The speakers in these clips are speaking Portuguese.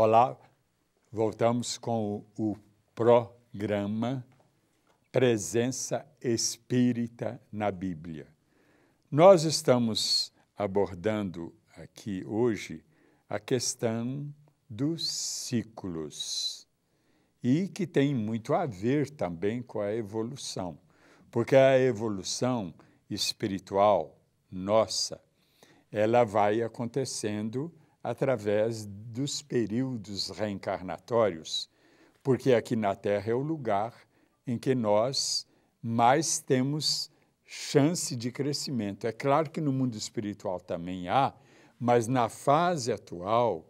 Olá, voltamos com o, o programa Presença Espírita na Bíblia. Nós estamos abordando aqui hoje a questão dos ciclos e que tem muito a ver também com a evolução, porque a evolução espiritual nossa, ela vai acontecendo através dos períodos reencarnatórios, porque aqui na Terra é o lugar em que nós mais temos chance de crescimento. É claro que no mundo espiritual também há, mas na fase atual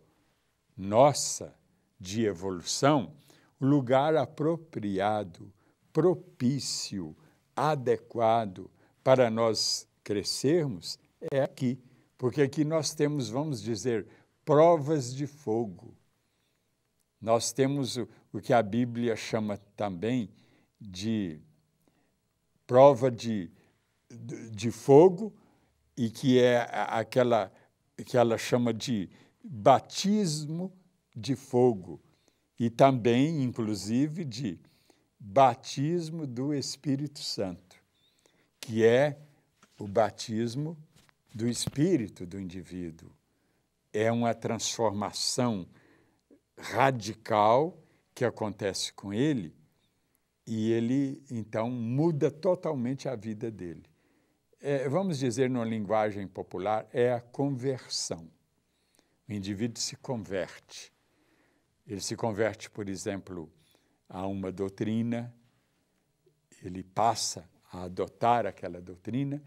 nossa de evolução, o lugar apropriado, propício, adequado para nós crescermos é aqui, porque aqui nós temos, vamos dizer, provas de fogo. Nós temos o, o que a Bíblia chama também de prova de, de, de fogo, e que é aquela que ela chama de batismo de fogo, e também, inclusive, de batismo do Espírito Santo, que é o batismo do espírito do indivíduo é uma transformação radical que acontece com ele e ele então muda totalmente a vida dele. É, vamos dizer, numa linguagem popular, é a conversão. O indivíduo se converte. Ele se converte, por exemplo, a uma doutrina, ele passa a adotar aquela doutrina,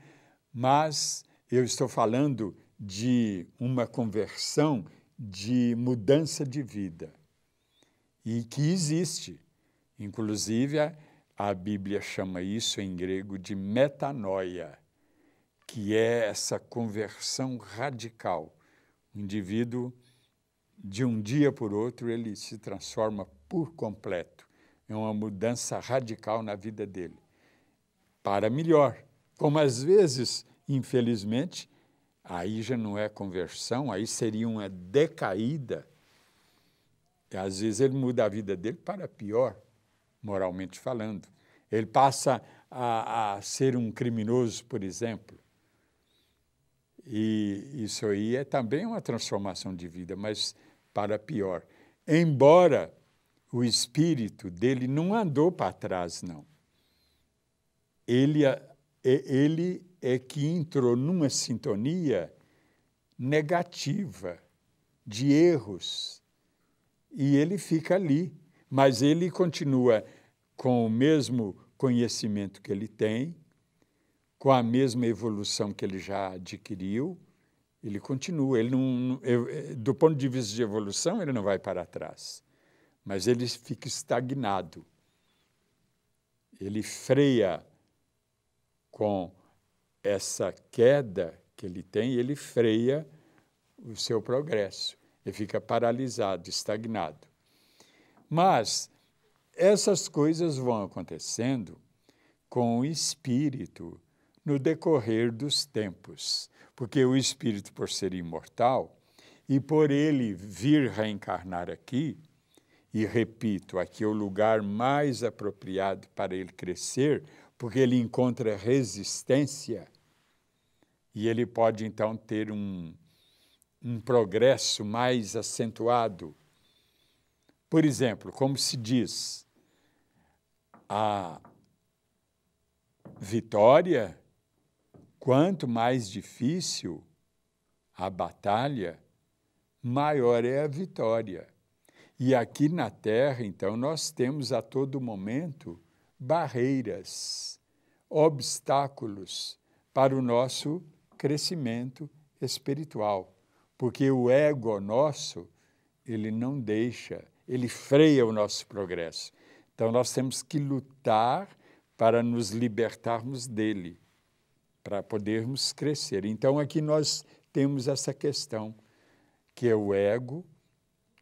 mas eu estou falando de uma conversão, de mudança de vida. E que existe. Inclusive, a, a Bíblia chama isso em grego de metanoia, que é essa conversão radical. O indivíduo, de um dia por outro, ele se transforma por completo. É uma mudança radical na vida dele. Para melhor. Como às vezes, infelizmente, Aí já não é conversão, aí seria uma decaída. E às vezes ele muda a vida dele para pior, moralmente falando. Ele passa a, a ser um criminoso, por exemplo. E isso aí é também uma transformação de vida, mas para pior. Embora o espírito dele não andou para trás, não. Ele ele é que entrou numa sintonia negativa de erros e ele fica ali, mas ele continua com o mesmo conhecimento que ele tem, com a mesma evolução que ele já adquiriu, ele continua. Ele não, é, do ponto de vista de evolução, ele não vai para trás, mas ele fica estagnado. Ele freia com essa queda que ele tem, ele freia o seu progresso e fica paralisado, estagnado. Mas essas coisas vão acontecendo com o espírito no decorrer dos tempos, porque o espírito, por ser imortal e por ele vir reencarnar aqui, e repito, aqui é o lugar mais apropriado para ele crescer, porque ele encontra resistência e ele pode então ter um, um progresso mais acentuado. Por exemplo, como se diz, a vitória, quanto mais difícil a batalha, maior é a vitória. E aqui na Terra, então, nós temos a todo momento barreiras, obstáculos para o nosso crescimento espiritual, porque o ego nosso, ele não deixa, ele freia o nosso progresso. Então nós temos que lutar para nos libertarmos dele, para podermos crescer. Então aqui nós temos essa questão que é o ego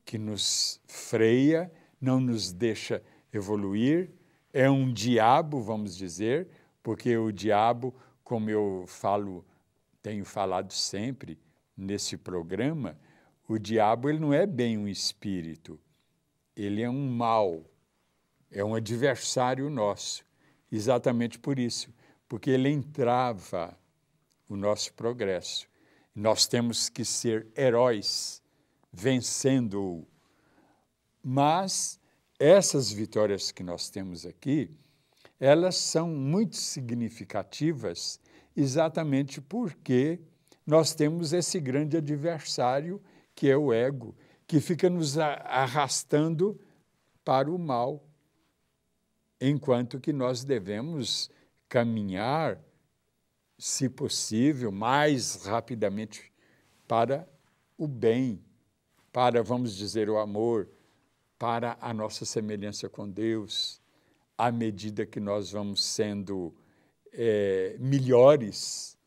que nos freia, não nos deixa evoluir, é um diabo, vamos dizer, porque o diabo, como eu falo, tenho falado sempre nesse programa, o diabo ele não é bem um espírito, ele é um mal, é um adversário nosso. Exatamente por isso, porque ele entrava o nosso progresso. Nós temos que ser heróis vencendo-o. Mas essas vitórias que nós temos aqui, elas são muito significativas exatamente porque nós temos esse grande adversário que é o ego, que fica nos arrastando para o mal, enquanto que nós devemos caminhar, se possível, mais rapidamente para o bem, para, vamos dizer, o amor, para a nossa semelhança com Deus, à medida que nós vamos sendo é, melhores,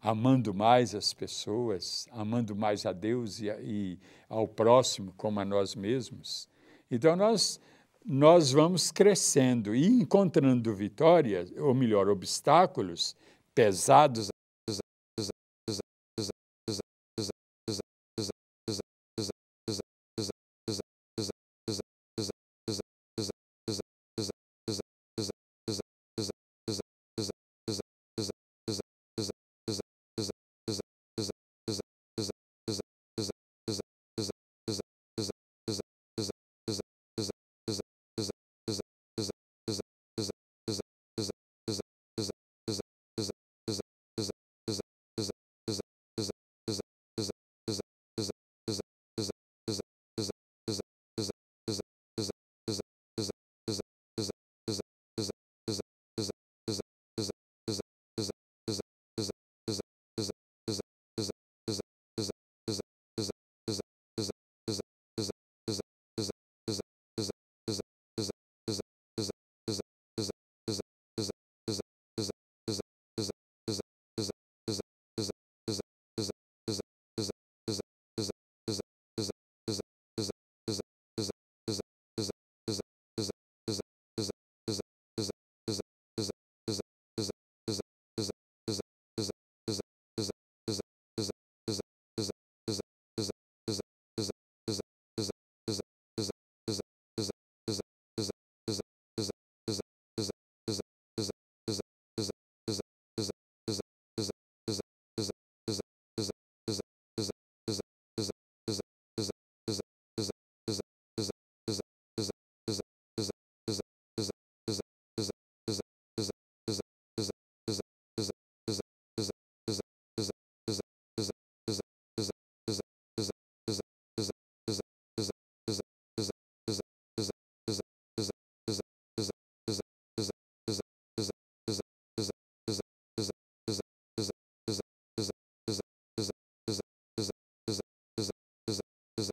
amando mais as pessoas, amando mais a Deus e, e ao próximo como a nós mesmos. Então nós nós vamos crescendo e encontrando vitórias, ou melhor, obstáculos pesados